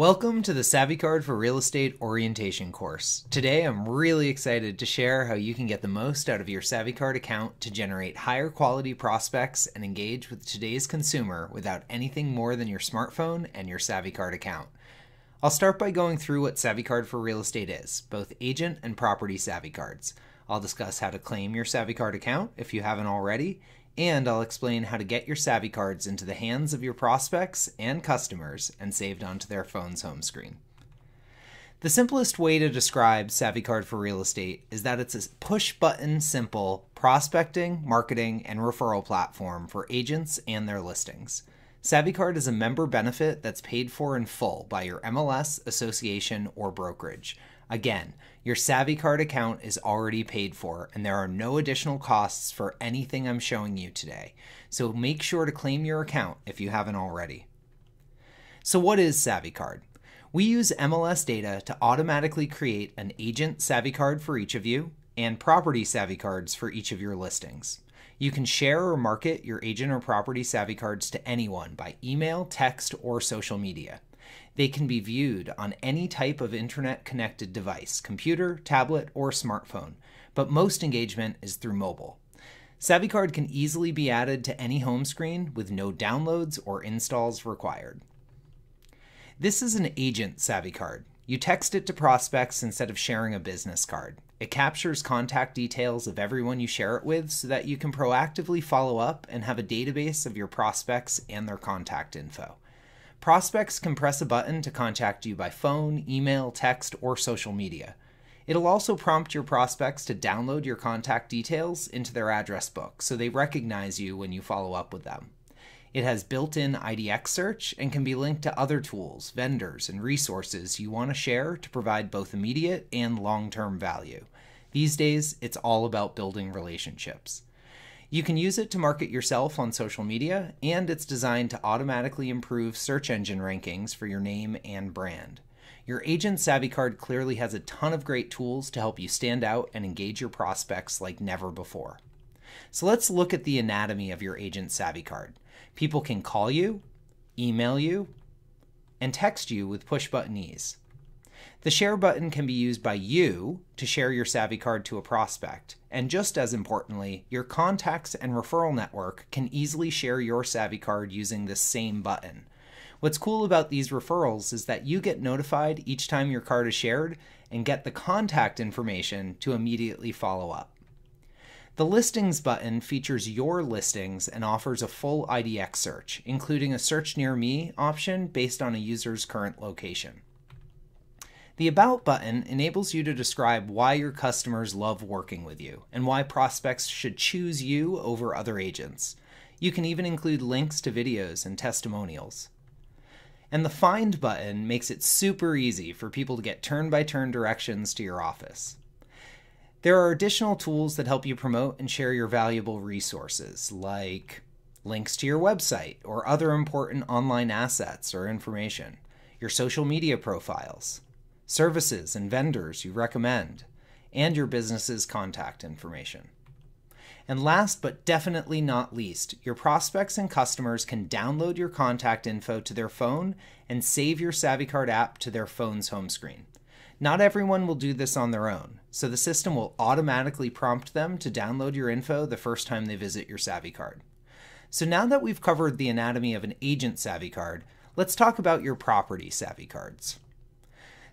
Welcome to the Savvy Card for Real Estate orientation course. Today I'm really excited to share how you can get the most out of your Savvy Card account to generate higher quality prospects and engage with today's consumer without anything more than your smartphone and your Savvy Card account. I'll start by going through what Savvy Card for Real Estate is, both agent and property Savvy Cards. I'll discuss how to claim your Savvy Card account if you haven't already, and I'll explain how to get your Savvy cards into the hands of your prospects and customers and saved onto their phone's home screen. The simplest way to describe Savvy Card for real estate is that it's a push button simple prospecting, marketing, and referral platform for agents and their listings. SavvyCard is a member benefit that's paid for in full by your MLS, association, or brokerage. Again, your SavvyCard account is already paid for, and there are no additional costs for anything I'm showing you today, so make sure to claim your account if you haven't already. So, what is SavvyCard? We use MLS data to automatically create an agent SavvyCard for each of you and property SavvyCards for each of your listings. You can share or market your agent or property SavvyCards to anyone by email, text, or social media. They can be viewed on any type of internet connected device computer, tablet, or smartphone, but most engagement is through mobile. SavvyCard can easily be added to any home screen with no downloads or installs required. This is an agent SavvyCard. You text it to prospects instead of sharing a business card. It captures contact details of everyone you share it with so that you can proactively follow up and have a database of your prospects and their contact info prospects can press a button to contact you by phone, email, text, or social media. It'll also prompt your prospects to download your contact details into their address book so they recognize you when you follow up with them. It has built in IDX search and can be linked to other tools, vendors, and resources you want to share to provide both immediate and long term value. These days, it's all about building relationships. You can use it to market yourself on social media, and it's designed to automatically improve search engine rankings for your name and brand. Your Agent Savvy Card clearly has a ton of great tools to help you stand out and engage your prospects like never before. So let's look at the anatomy of your Agent Savvy Card. People can call you, email you, and text you with push button ease. The share button can be used by you to share your Savvy Card to a prospect. And just as importantly, your contacts and referral network can easily share your Savvy Card using this same button. What's cool about these referrals is that you get notified each time your card is shared and get the contact information to immediately follow up. The Listings button features your listings and offers a full IDX search, including a Search Near Me option based on a user's current location. The About button enables you to describe why your customers love working with you and why prospects should choose you over other agents. You can even include links to videos and testimonials. And the Find button makes it super easy for people to get turn by turn directions to your office. There are additional tools that help you promote and share your valuable resources, like links to your website or other important online assets or information, your social media profiles services and vendors you recommend, and your business's contact information. And last but definitely not least, your prospects and customers can download your contact info to their phone and save your SavvyCard app to their phone's home screen. Not everyone will do this on their own, so the system will automatically prompt them to download your info the first time they visit your SavvyCard. So now that we've covered the anatomy of an agent SavvyCard, let's talk about your property SavvyCards.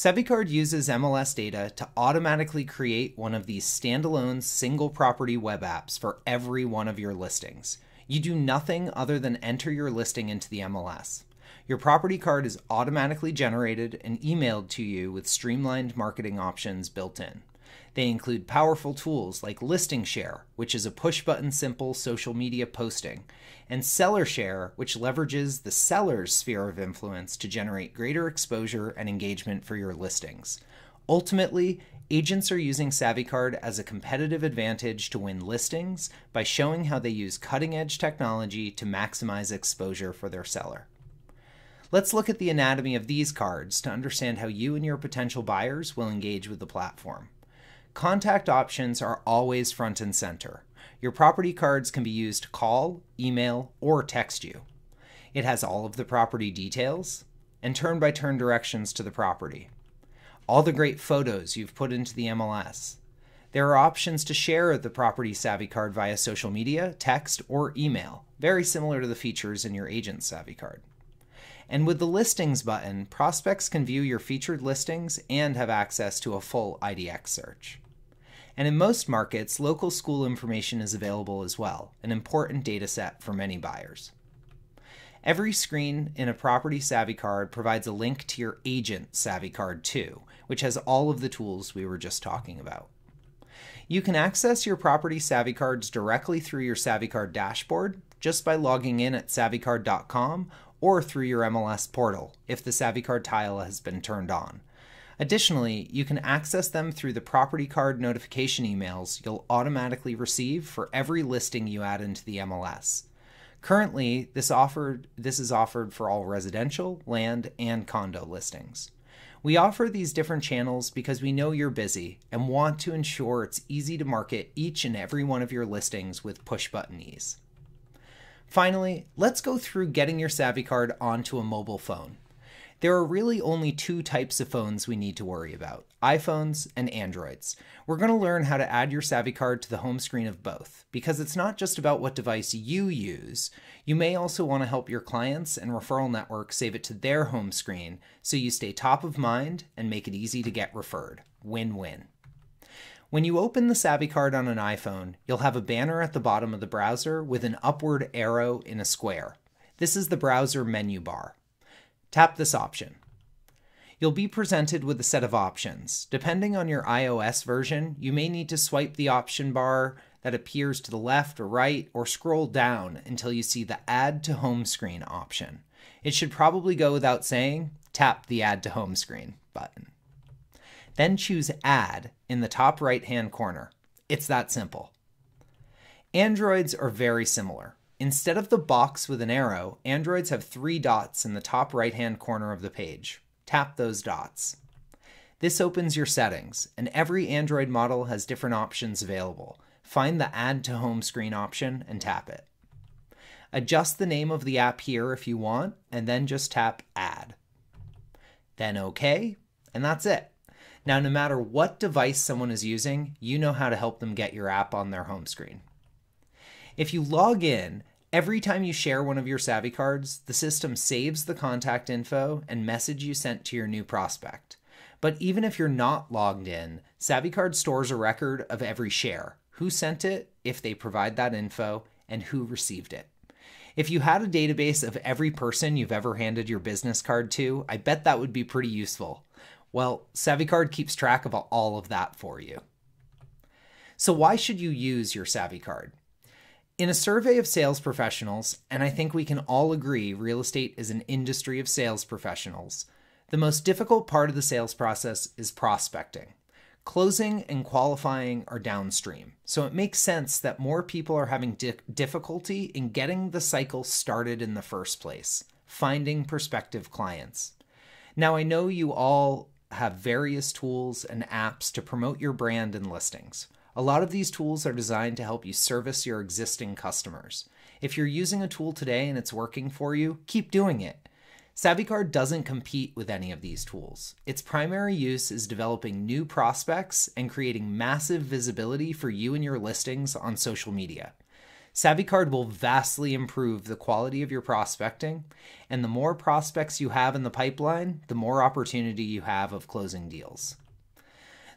SeviCard uses MLS data to automatically create one of these standalone single property web apps for every one of your listings. You do nothing other than enter your listing into the MLS. Your property card is automatically generated and emailed to you with streamlined marketing options built in. They include powerful tools like Listing Share, which is a push button simple social media posting, and Seller Share, which leverages the seller's sphere of influence to generate greater exposure and engagement for your listings. Ultimately, agents are using SavvyCard as a competitive advantage to win listings by showing how they use cutting edge technology to maximize exposure for their seller. Let's look at the anatomy of these cards to understand how you and your potential buyers will engage with the platform. Contact options are always front and center. Your property cards can be used to call, email, or text you. It has all of the property details and turn by turn directions to the property. All the great photos you've put into the MLS. There are options to share the Property Savvy Card via social media, text, or email, very similar to the features in your agent's Savvy Card. And with the Listings button, prospects can view your featured listings and have access to a full IDX search. And in most markets, local school information is available as well, an important data set for many buyers. Every screen in a property savvy card provides a link to your agent savvy card too, which has all of the tools we were just talking about. You can access your property savvy cards directly through your savvy card dashboard just by logging in at savvycard.com or through your MLS portal if the savvy card tile has been turned on. Additionally, you can access them through the property card notification emails you'll automatically receive for every listing you add into the MLS. Currently, this, offered, this is offered for all residential, land, and condo listings. We offer these different channels because we know you're busy and want to ensure it's easy to market each and every one of your listings with push button ease. Finally, let's go through getting your Savvy Card onto a mobile phone. There are really only two types of phones we need to worry about iPhones and Androids. We're going to learn how to add your Savvy Card to the home screen of both, because it's not just about what device you use. You may also want to help your clients and referral network save it to their home screen so you stay top of mind and make it easy to get referred. Win win. When you open the Savvy Card on an iPhone, you'll have a banner at the bottom of the browser with an upward arrow in a square. This is the browser menu bar. Tap this option. You'll be presented with a set of options. Depending on your iOS version, you may need to swipe the option bar that appears to the left or right, or scroll down until you see the Add to Home Screen option. It should probably go without saying, tap the Add to Home Screen button. Then choose Add in the top right hand corner. It's that simple. Androids are very similar. Instead of the box with an arrow, Androids have three dots in the top right-hand corner of the page. Tap those dots. This opens your settings, and every Android model has different options available. Find the Add to Home Screen option and tap it. Adjust the name of the app here if you want, and then just tap Add. Then OK, and that's it. Now, no matter what device someone is using, you know how to help them get your app on their home screen. If you log in, Every time you share one of your Savvy cards, the system saves the contact info and message you sent to your new prospect. But even if you're not logged in, SavvyCard stores a record of every share, who sent it, if they provide that info, and who received it. If you had a database of every person you've ever handed your business card to, I bet that would be pretty useful. Well, SavvyCard keeps track of all of that for you. So why should you use your SavvyCard? In a survey of sales professionals, and I think we can all agree real estate is an industry of sales professionals, the most difficult part of the sales process is prospecting. Closing and qualifying are downstream, so it makes sense that more people are having di- difficulty in getting the cycle started in the first place, finding prospective clients. Now, I know you all have various tools and apps to promote your brand and listings. A lot of these tools are designed to help you service your existing customers. If you're using a tool today and it's working for you, keep doing it. SavvyCard doesn't compete with any of these tools. Its primary use is developing new prospects and creating massive visibility for you and your listings on social media. SavvyCard will vastly improve the quality of your prospecting, and the more prospects you have in the pipeline, the more opportunity you have of closing deals.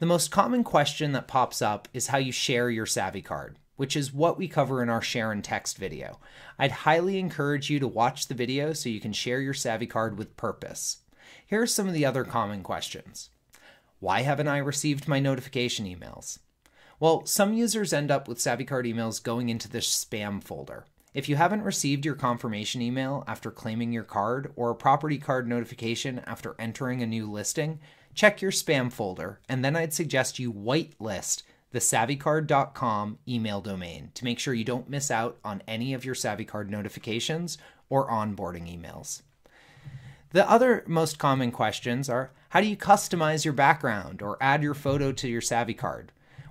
The most common question that pops up is how you share your Savvy card, which is what we cover in our share and text video. I'd highly encourage you to watch the video so you can share your Savvy card with purpose. Here are some of the other common questions. Why haven't I received my notification emails? Well, some users end up with SavvyCard emails going into the spam folder. If you haven't received your confirmation email after claiming your card or a property card notification after entering a new listing, check your spam folder, and then I'd suggest you whitelist the savvycard.com email domain to make sure you don't miss out on any of your SavvyCard notifications or onboarding emails. The other most common questions are how do you customize your background or add your photo to your SavvyCard?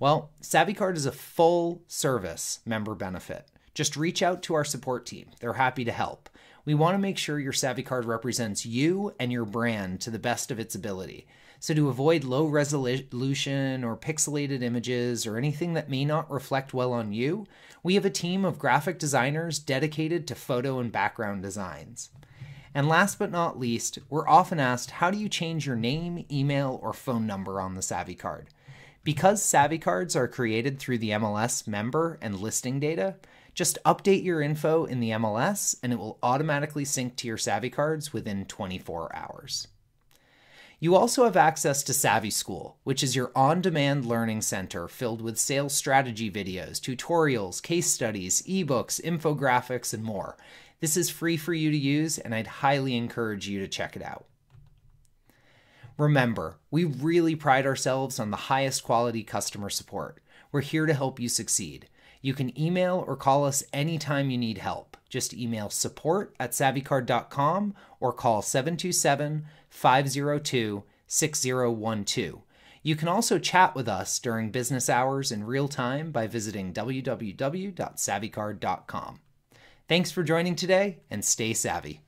Well, SavvyCard is a full service member benefit. Just reach out to our support team. They're happy to help. We want to make sure your Savvy Card represents you and your brand to the best of its ability. So, to avoid low resolution or pixelated images or anything that may not reflect well on you, we have a team of graphic designers dedicated to photo and background designs. And last but not least, we're often asked how do you change your name, email, or phone number on the Savvy Card? Because Savvy Cards are created through the MLS member and listing data, just update your info in the MLS and it will automatically sync to your Savvy cards within 24 hours. You also have access to Savvy School, which is your on demand learning center filled with sales strategy videos, tutorials, case studies, ebooks, infographics, and more. This is free for you to use, and I'd highly encourage you to check it out. Remember, we really pride ourselves on the highest quality customer support. We're here to help you succeed. You can email or call us anytime you need help. Just email support at savvycard.com or call 727 502 6012. You can also chat with us during business hours in real time by visiting www.savvycard.com. Thanks for joining today and stay savvy.